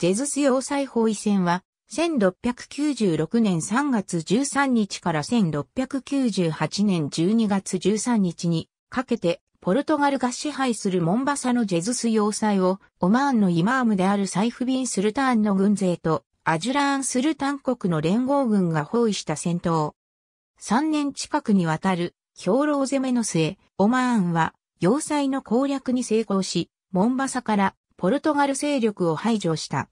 ジェズス要塞包囲戦は、1696年3月13日から1698年12月13日にかけて、ポルトガルが支配するモンバサのジェズス要塞を、オマーンのイマームであるサイフビン・スルターンの軍勢と、アジュラーン・スルタン国の連合軍が包囲した戦闘。3年近くにわたる兵糧攻めの末、オマーンは要塞の攻略に成功し、モンバサからポルトガル勢力を排除した。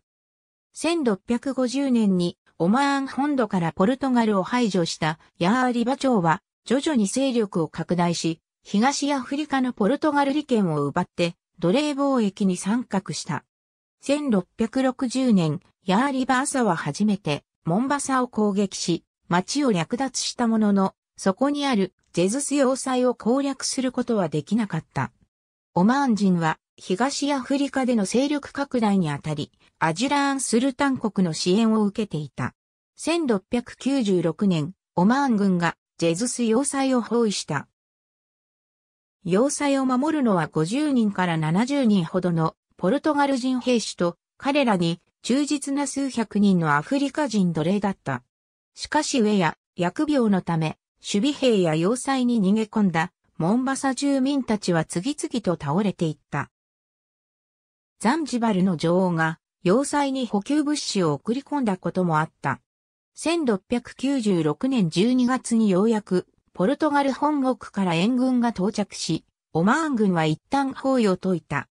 1650年にオマーン本土からポルトガルを排除したヤーリバ朝は徐々に勢力を拡大し、東アフリカのポルトガル利権を奪って奴隷貿易に参画した。1660年、ヤーリバ朝は初めてモンバサを攻撃し、町を略奪したものの、そこにあるジェズス要塞を攻略することはできなかった。オマーン人は東アフリカでの勢力拡大にあたり、アジュラーンスルタン国の支援を受けていた。1696年、オマーン軍がジェズス要塞を包囲した。要塞を守るのは50人から70人ほどのポルトガル人兵士と彼らに忠実な数百人のアフリカ人奴隷だった。しかし上や疫病のため守備兵や要塞に逃げ込んだモンバサ住民たちは次々と倒れていった。ザンジバルの女王が要塞に補給物資を送り込んだこともあった。1696年12月にようやくポルトガル本国から援軍が到着し、オマーン軍は一旦包囲を解いた。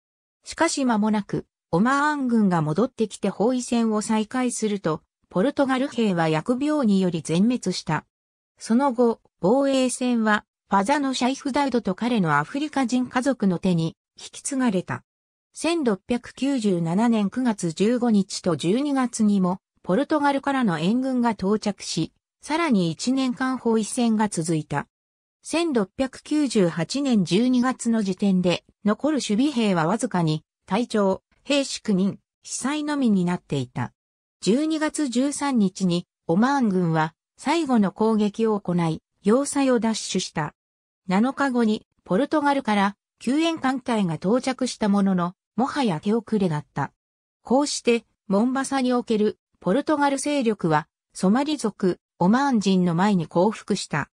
しかし間もなく、オマーン軍が戻ってきて包囲戦を再開すると、ポルトガル兵は薬病により全滅した。その後、防衛戦はファザのシャイフダウドと彼のアフリカ人家族の手に引き継がれた。1697年9月15日と12月にも、ポルトガルからの援軍が到着し、さらに1年間包囲戦が続いた。1698年12月の時点で、残る守備兵はわずかに、隊長、兵士9人、被災のみになっていた。12月13日に、オマーン軍は、最後の攻撃を行い、要塞を奪取した。7日後にポルトガルから救援艦隊が到着したものの、もはや手遅れだった。こうして、モンバサにおけるポルトガル勢力は、ソマリ族、オマーン人の前に降伏した。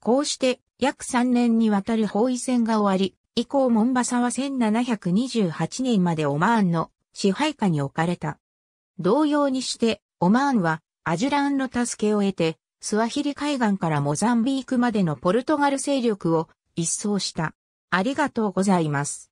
こうして、約3年にわたる包囲戦が終わり、以降モンバサは1728年までオマーンの支配下に置かれた。同様にして、オマーンはアジュランの助けを得て、スワヒリ海岸からモザンビークまでのポルトガル勢力を一掃した。ありがとうございます。